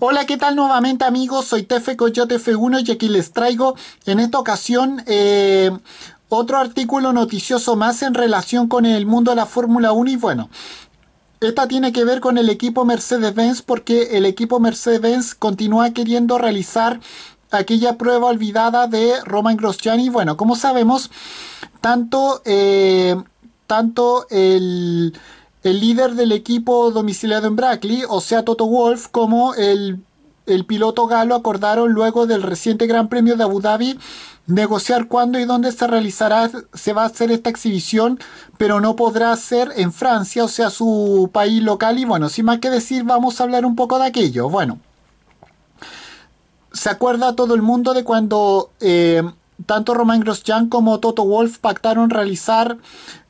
Hola, ¿qué tal nuevamente amigos? Soy Tefe Coyote F1 y aquí les traigo en esta ocasión eh, otro artículo noticioso más en relación con el mundo de la Fórmula 1 y bueno, esta tiene que ver con el equipo Mercedes-Benz porque el equipo Mercedes-Benz continúa queriendo realizar aquella prueba olvidada de Roman Grosjean y bueno, como sabemos, tanto, eh, tanto el el líder del equipo domiciliado en Brackley, o sea Toto Wolf, como el, piloto galo acordaron luego del reciente Gran Premio de Abu Dhabi negociar cuándo y dónde se realizará, se va a hacer esta exhibición, pero no podrá ser en Francia, o sea, su país local. Y bueno, sin más que decir, vamos a hablar un poco de aquello. Bueno, se acuerda todo el mundo de cuando eh, tanto Romain Grosjean como Toto Wolf pactaron realizar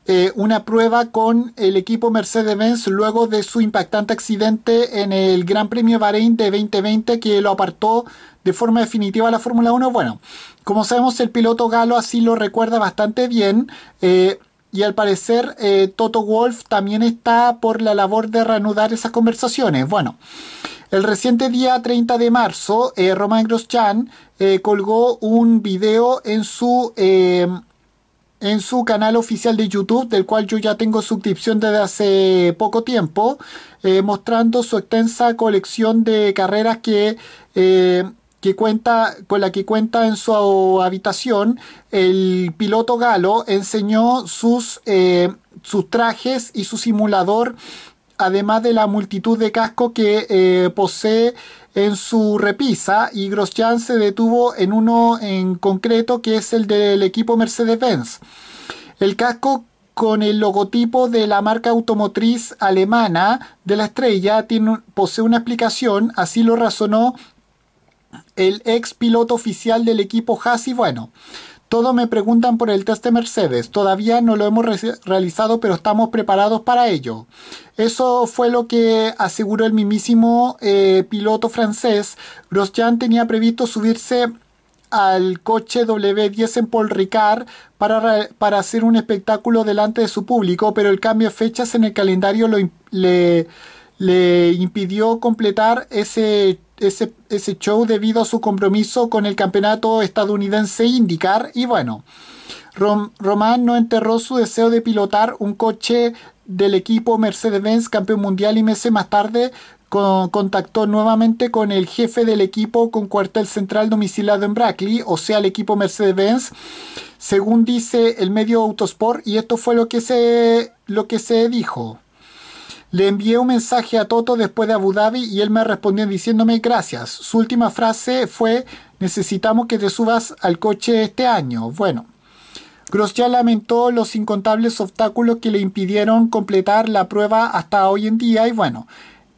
eh, una prueba con el equipo Mercedes-Benz luego de su impactante accidente en el Gran Premio Bahrein de 2020 que lo apartó de forma definitiva a la Fórmula 1. Bueno, como sabemos el piloto galo así lo recuerda bastante bien. Eh, y al parecer eh, Toto Wolf también está por la labor de reanudar esas conversaciones. Bueno, el reciente día 30 de marzo, Román eh, Roman Groschan eh, colgó un video en su, em, en su canal oficial de YouTube, del cual yo ya tengo suscripción desde hace poco tiempo, eh, mostrando su extensa colección de carreras que que cuenta, con la que cuenta en su habitación, el piloto galo enseñó sus, sus trajes y su simulador además de la multitud de cascos que eh, posee en su repisa y Grosjean se detuvo en uno en concreto que es el del equipo Mercedes-Benz. El casco con el logotipo de la marca automotriz alemana de la estrella posee una explicación, así lo razonó el ex piloto oficial del equipo Haas y bueno, todos me preguntan por el test de Mercedes. Todavía no lo hemos realizado, pero estamos preparados para ello. Eso fue lo que aseguró el mismísimo eh, piloto francés. Grosjean tenía previsto subirse al coche W10 en Paul Ricard para, hacer un espectáculo delante de su público, pero el cambio de fechas en el calendario lo, le, le impidió completar ese ese, show debido a su compromiso con el campeonato estadounidense indicar y bueno, Román no enterró su deseo de pilotar un coche del equipo Mercedes-Benz campeón mundial y meses más tarde contactó nuevamente con el jefe del equipo con cuartel central domiciliado en Brackley, o sea, el equipo Mercedes-Benz, según dice el medio Autosport, y esto fue lo que se, lo que se dijo. Le envié un mensaje a Toto después de Abu Dhabi y él me respondió diciéndome gracias. Su última frase fue necesitamos que te subas al coche este año. Bueno. Gross ya lamentó los incontables obstáculos que le impidieron completar la prueba hasta hoy en día y bueno,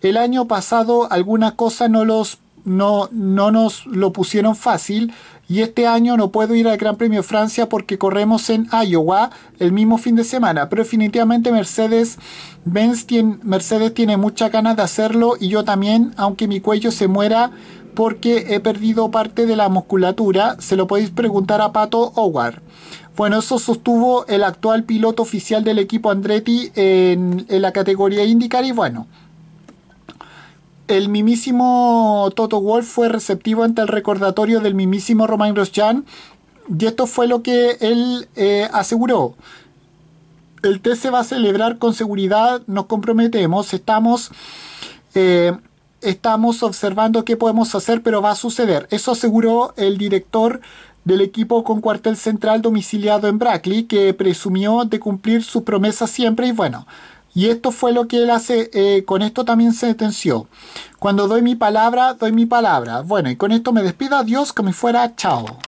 el año pasado algunas cosas no los no, no nos lo pusieron fácil y este año no puedo ir al Gran Premio de Francia porque corremos en Iowa el mismo fin de semana. Pero definitivamente Mercedes Benz tiene, Mercedes tiene muchas ganas de hacerlo y yo también, aunque mi cuello se muera porque he perdido parte de la musculatura, se lo podéis preguntar a Pato Howard. Bueno, eso sostuvo el actual piloto oficial del equipo Andretti en, en la categoría IndyCar y bueno, el mimísimo Toto Wolf fue receptivo ante el recordatorio del mimísimo Romain Grosjean y esto fue lo que él eh, aseguró. El test se va a celebrar con seguridad, nos comprometemos, estamos, eh, estamos observando qué podemos hacer, pero va a suceder. Eso aseguró el director del equipo con cuartel central domiciliado en Brackley, que presumió de cumplir su promesa siempre y bueno, y esto fue lo que él hace, eh, con esto también se detenció. Cuando doy mi palabra, doy mi palabra. Bueno, y con esto me despido, adiós, que me fuera, chao.